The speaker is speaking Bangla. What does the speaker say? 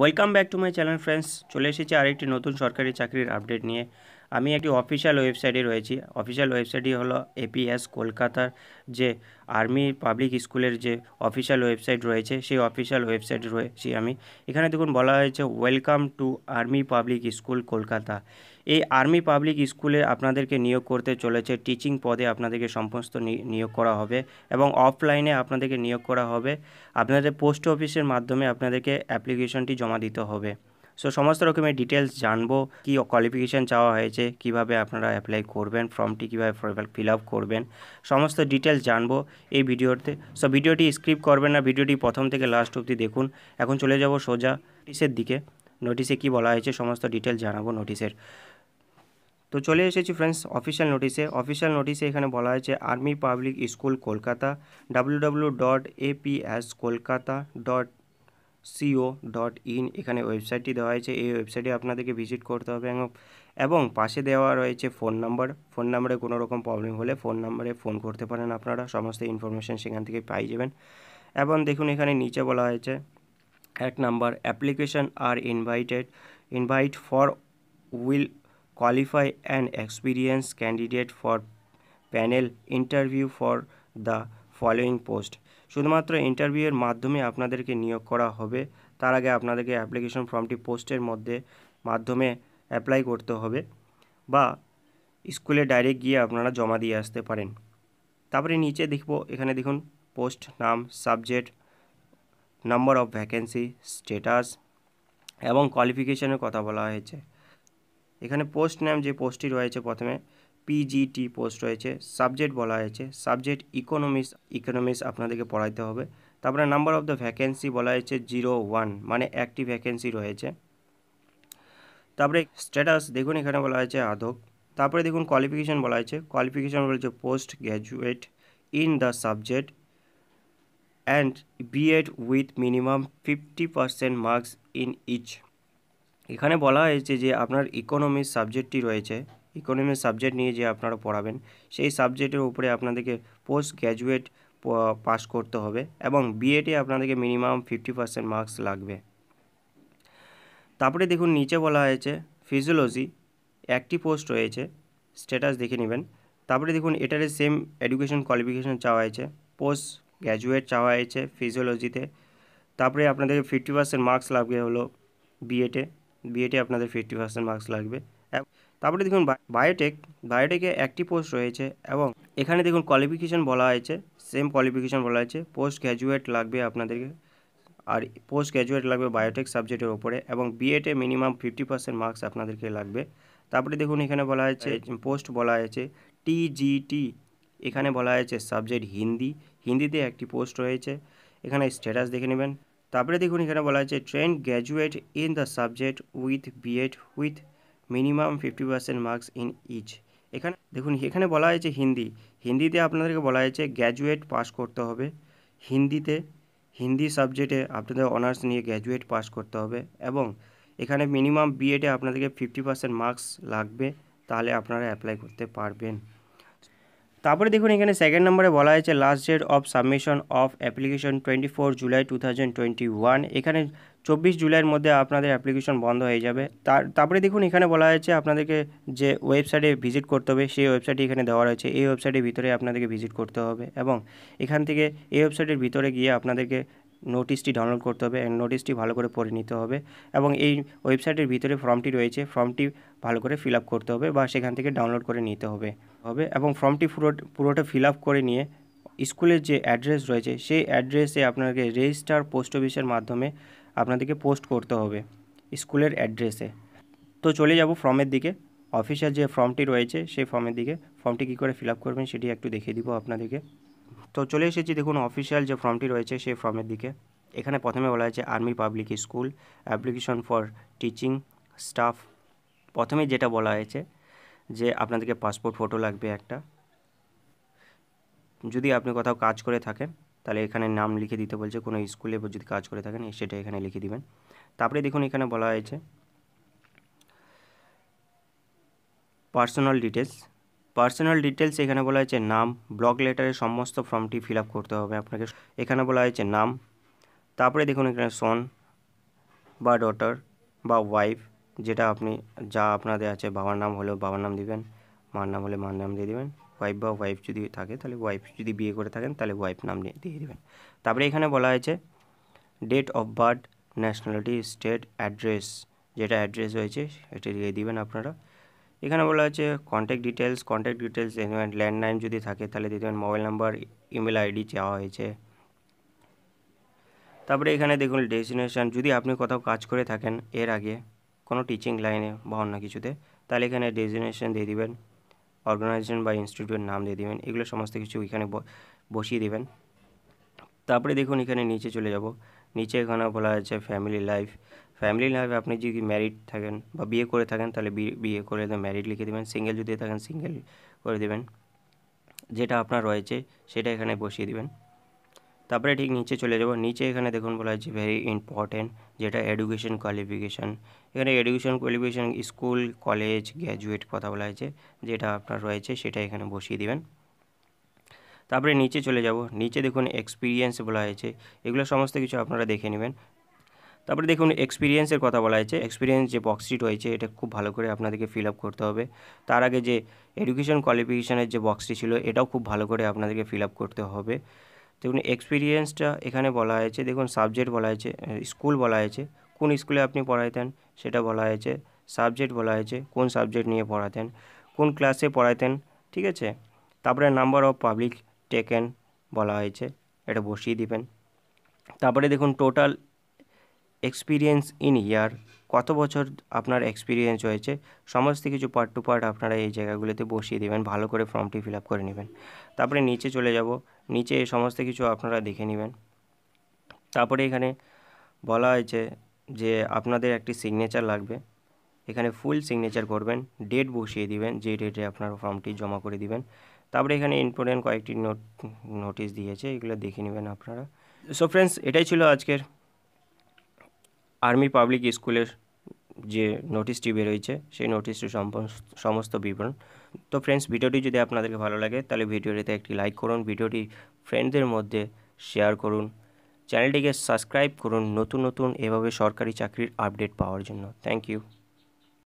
welcome back to my channel friends চলে এসেছি আরেকটি নতুন সরকারি চাকরির আপডেট নিয়ে আমি একটি অফিসিয়াল ওয়েবসাইটে রয়েছি অফিসিয়াল ওয়েবসাইটটি হলো এপিএস কলকাতার যে আর্মি পাবলিক স্কুলের যে অফিসিয়াল ওয়েবসাইট রয়েছে সেই অফিসিয়াল ওয়েবসাইট রয়েছি আমি এখানে দেখুন বলা হয়েছে welcome to army public school Kolkata এই আর্মি পাবলিক স্কুলে আপনাদেরকে নিয়োগ করতে চলেছে টিচিং পদে আপনাদেরকে সমস্ত নিয়োগ করা হবে এবং অফলাইনে আপনাদেরকে নিয়োগ করা হবে আপনাদের পোস্ট অফিসের মাধ্যমে আপনাদেরকে অ্যাপ্লিকেশনটি জমা দিতে হবে সো সমস্ত রকমের ডিটেলস জানবো কি কোয়ালিফিকেশান চাওয়া হয়েছে কিভাবে আপনারা অ্যাপ্লাই করবেন ফর্মটি কীভাবে ফিল আপ করবেন সমস্ত ডিটেলস জানবো এই ভিডিওতে সো ভিডিওটি স্ক্রিপ করবেন না ভিডিওটি প্রথম থেকে লাস্ট অবধি দেখুন এখন চলে যাব সোজা নোটিসের দিকে নোটিশে কি বলা হয়েছে সমস্ত ডিটেলস জানাবো নোটিশের তো চলে এসেছি ফ্রেন্ডস অফিসিয়াল নোটিশে অফিসিয়াল নোটিশে এখানে বলা হয়েছে army public school Kolkata W dot APS Kolkata dot co dot in এখানে ওয়েবসাইটটি দেওয়া হয়েছে এই ওয়েবসাইটে আপনাদেরকে ভিজিট করতে হবে এবং পাশে দেওয়া রয়েছে ফোন নাম্বার ফোন নাম্বারে কোনো রকম প্রবলেম হলে ফোন নাম্বারে ফোন করতে পারেন আপনারা সমস্ত ইনফরমেশান সেখান থেকে পাই যাবেন এবং দেখুন এখানে নিচে বলা হয়েছে এক number application are invited invite for will qualify and experience candidate for panel interview for the following post শুধুমাত্র ইন্টারভিউয়ের মাধ্যমে আপনাদেরকে নিয়োগ করা হবে তার আগে আপনাদেরকে অ্যাপ্লিকেশন ফর্মটি পোস্টের মধ্যে মাধ্যমে অ্যাপ্লাই করতে হবে বা স্কুলে ডাইরেক্ট গিয়ে আপনারা জমা দিয়ে আসতে পারেন তারপরে নিচে দেখব এখানে দেখুন পোস্ট নাম subject number of vacancy status এবং কোয়ালিফিকেশনের কথা বলা হয়েছে এখানে পোস্ট নাম যে পোস্টটি রয়েছে প্রথমে পিজিটি পোস্ট রয়েছে সাবজেক্ট বলা হয়েছে সাবজেক্ট ইকোনমিক্স ইকোনমিক্স আপনাদেরকে পড়াইতে হবে তারপরে নাম্বার অফ দ্য ভ্যাকেন্সি বলা হয়েছে জিরো ওয়ান মানে একটি ভ্যাকেন্সি রয়েছে তারপরে স্ট্যাটাস দেখুন এখানে বলা হয়েছে আধক তারপরে দেখুন কোয়ালিফিকেশান বলা হয়েছে কোয়ালিফিকেশান বলেছে post graduate in the subject and B Ed with minimum fifty percent marks in each এখানে বলা হয়েছে যে আপনার ইকোনমিক্স সাবজেক্টটি রয়েছে ইকোনমি সাবজেক্ট নিয়ে যে আপনারা পড়াবেন সেই সাবজেক্টের উপরে আপনাদেরকে পোস্ট গ্র্যাজুয়েট পাস করতে হবে এবং বিএটে আপনাদেরকে মিনিমাম ফিফটি পার্সেন্ট মার্কস লাগবে তারপরে দেখুন নিচে বলা হয়েছে ফিজিওলজি একটি পোস্ট রয়েছে স্ট্যাটাস দেখে নেবেন তারপরে দেখুন এটারে সেম এডুকেশন কোয়ালিফিকেশন চাওয়া হয়েছে পোস্ট গ্র্যাজুয়েট চাওয়া হয়েছে ফিজিওলজিতে তারপরে আপনাদেরকে ফিফটি পার্সেন্ট মার্কস লাগবে হলো বিএটে বিএটে আপনাদের ফিফটি পার্সেন্ট মার্কস লাগবে তারপরে দেখুন বায়োটেক বায়োটেকে একটি পোস্ট রয়েছে এবং এখানে দেখুন কোয়ালিফিকেশান বলা হয়েছে সেম কোয়ালিফিকেশান বলা হয়েছে পোস্ট গ্র্যাজুয়েট লাগবে আপনাদেরকে আর পোস্ট গ্র্যাজুয়েট লাগবে বায়োটেক সাবজেক্টের ওপরে এবং বিএটে মিনিমাম ফিফটি পার্সেন্ট মার্কস আপনাদেরকে লাগবে তারপরে দেখুন এখানে বলা হয়েছে পোস্ট বলা হয়েছে টিজিটি এখানে বলা হয়েছে সাবজেক্ট হিন্দি হিন্দিতে একটি পোস্ট রয়েছে এখানে স্ট্যাটাস দেখে নেবেন তারপরে দেখুন এখানে বলা হয়েছে trained graduate in the subject with B Ed with minimum 50% marks in each এখানে দেখুন এখানে বলা হয়েছে যে হিন্দি হিন্দিতে আপনাদেরকে বলা হয়েছে গেজুয়েট পাস করতে হবে হিন্দিতে হিন্দি সাবজেক্টে আপনাদের অনার্স নিয়ে গেজুয়েট পাস করতে হবে এবং এখানে মিনিমাম बीएडে আপনাদের 50% মার্কস লাগবে তাহলে আপনারা अप्लाई করতে পারবেন তারপরে দেখুন এখানে সেকেন্ড নম্বরে বলা হয়েছে last day of submission of application 24 July 2021 এখানে চব্বিশ জুলাইয়ের মধ্যে আপনাদের অ্যাপ্লিকেশন বন্ধ হয়ে যাবে তার তারপরে দেখুন এখানে বলা হয়েছে আপনাদেরকে যে ওয়েবসাইটে ভিজিট করতে হবে সেই ওয়েবসাইটটি এখানে দেওয়া রয়েছে এই ওয়েবসাইটের ভিতরে আপনাদেরকে ভিজিট করতে হবে এবং এখান থেকে এই ওয়েবসাইটের ভিতরে গিয়ে আপনাদেরকে নোটিশটি ডাউনলোড করতে হবে নোটিশটি ভালো করে পড়ে নিতে হবে এবং এই ওয়েবসাইটের ভিতরে ফর্মটি রয়েছে ফর্মটি ভালো করে ফিল করতে হবে বা সেখান থেকে ডাউনলোড করে নিতে হবে হবে এবং ফর্মটি পুরো পুরোটা ফিল করে নিয়ে স্কুলের যে অ্যাড্রেস রয়েছে সেই অ্যাড্রেসে আপনাকে রেজিস্টার পোস্ট অফিসের মাধ্যমে আপনাদেরকে পোস্ট করতে হবে স্কুলের অ্যাড্রেসে তো চলে যাব ফর্মের দিকে অফিসের যে ফর্মটি রয়েছে সেই ফর্মের দিকে ফর্মটি কী করে ফিল আপ করবেন সেটি একটু দেখিয়ে দিব আপনাদেরকে তো চলে এসেছি দেখুন অফিসিয়াল যে ফর্মটি রয়েছে সেই ফর্মের দিকে এখানে প্রথমে বলা হয়েছে army public school application for teaching staff প্রথমে যেটা বলা হয়েছে যে আপনাদেরকে পাসপোর্ট ফটো লাগবে একটা যদি আপনি কোথাও কাজ করে থাকেন তাহলে এখানে নাম লিখে দিতে বলছে কোনো স্কুলে যদি কাজ করে থাকেন সেটা এখানে লিখে দিবেন তারপরে দেখুন এখানে বলা হয়েছে পার্সোনাল ডিটেলস পার্সোনাল ডিটেলস এখানে বলা হয়েছে নাম ব্লক লেটারের সমস্ত ফর্মটি ফিল করতে হবে আপনাকে এখানে বলা হয়েছে নাম তারপরে দেখুন এখানে সন বা ডটার বা ওয়াইফ যেটা আপনি যা আপনাদের আছে বাবার নাম হলেও বাবার নাম দিবেন মার নাম হলে মার নাম দিয়ে দেবেন ওয়াইফ বা ওয়াইফ যদি থাকে তাহলে ওয়াইফ যদি বিয়ে করে থাকেন তাহলে ওয়াইফ নাম দিয়ে দেবেন তারপরে এখানে বলা হয়েছে date of birth nationality state address যেটা অ্যাড্রেস রয়েছে সেটা দিয়ে দিবেন আপনারা এখানে বলা হয়েছে contact details contact details landline যদি থাকে তাহলে দিয়ে দেবেন মোবাইল নাম্বার ইমেল আইডি চাওয়া হয়েছে তারপরে এখানে দেখুন ডেস্টিনেশান যদি আপনি কোথাও কাজ করে থাকেন এর আগে কোনো টিচিং লাইনে বা অন্য কিছুতে তাহলে এখানে ডেস্টিনেশান দিয়ে দিবেন অর্গানাইজেশন বা ইনস্টিটিউটের নাম দিয়ে দেবেন এগুলো সমস্ত কিছু এখানে বসিয়ে দেবেন তারপরে দেখুন এখানে নিচে চলে যাব নিচে এখানে বলা আছে ফ্যামিলি লাইফ ফ্যামিলি লাইফে আপনি যদি ম্যারিড থাকেন বা বিয়ে করে থাকেন তাহলে বিয়ে করে ম্যারিড লিখে দেবেন সিঙ্গেল যদি থাকেন সিঙ্গেল করে দেবেন যেটা আপনার রয়েছে সেটা এখানে বসিয়ে দেবেন তারপরে ঠিক নিচে চলে যাব নিচে এখানে দেখুন বলা হয়েছে ভেরি ইম্পর্টেন্ট যেটা এডুকেশন কোয়ালিফিকেশান এখানে education qualification school college graduate কথা বলা হয়েছে যেটা আপনার রয়েছে সেটা এখানে বসিয়ে দেবেন তারপরে নিচে চলে যাব নিচে দেখুন এক্সপিরিয়েন্স বলা হয়েছে এগুলো সমস্ত কিছু আপনারা দেখে নেবেন তারপরে দেখুন এক্সপিরিয়েন্সের কথা বলা হয়েছে এক্সপিরিয়েন্স যে বক্সটি হয়েছে এটা খুব ভালো করে আপনাদেরকে ফিল আপ করতে হবে তার আগে যে এডুকেশন কোয়ালিফিকেশানের যে বক্সটি ছিল এটাও খুব ভালো করে আপনাদেরকে ফিল আপ করতে হবে দেখুন এক্সপিরিয়েন্সটা এখানে বলা হয়েছে দেখুন সাবজেক্ট বলা হয়েছে স্কুল বলা হয়েছে কোন স্কুলে আপনি পড়াইতেন সেটা বলা হয়েছে সাবজেক্ট বলা হয়েছে কোন সাবজেক্ট নিয়ে পড়াতেন কোন ক্লাসে পড়াইতেন ঠিক আছে তারপরে নাম্বার অফ পাবলিক টেকেন বলা হয়েছে এটা বসিয়ে দিবেন তারপরে দেখুন টোটাল এক্সপিরিয়েন্স ইন ইয়ার কত বছর আপনার এক্সপিরিয়েন্স হয়েছে সমস্ত কিছু পার্ট টু পার্ট আপনারা এই জায়গাগুলোতে বসিয়ে দেবেন ভালো করে ফর্মটি ফিল আপ করে নেবেন তারপরে নিচে চলে যাব নিচে এই সমস্ত কিছু আপনারা দেখে নেবেন তারপরে এখানে বলা হয়েছে যে আপনাদের একটি সিগনেচার লাগবে এখানে ফুল সিগনেচার করবেন ডেট বসিয়ে দিবেন যে ডেটে আপনার ফর্মটি জমা করে দিবেন তারপরে এখানে ইম্পর্টেন্ট কয়েকটি নোট নোটিশ দিয়েছে এগুলো দেখে নেবেন আপনারা সো ফ্রেন্ডস এটাই ছিল আজকের আর্মি পাবলিক স্কুলের যে নোটিশটি বেরোয়েছে সেই নোটিশটি সমস্ত বিবরণ তো ফ্রেন্ডস ভিডিওটি যদি আপনাদেরকে ভালো লাগে তাহলে ভিডিওটিতে একটি লাইক করুন ভিডিওটি ফ্রেন্ডদের মধ্যে শেয়ার করুন চ্যানেলটিকে সাবস্ক্রাইব করুন নতুন নতুন এভাবে সরকারি চাকরির আপডেট পাওয়ার জন্য থ্যাংক ইউ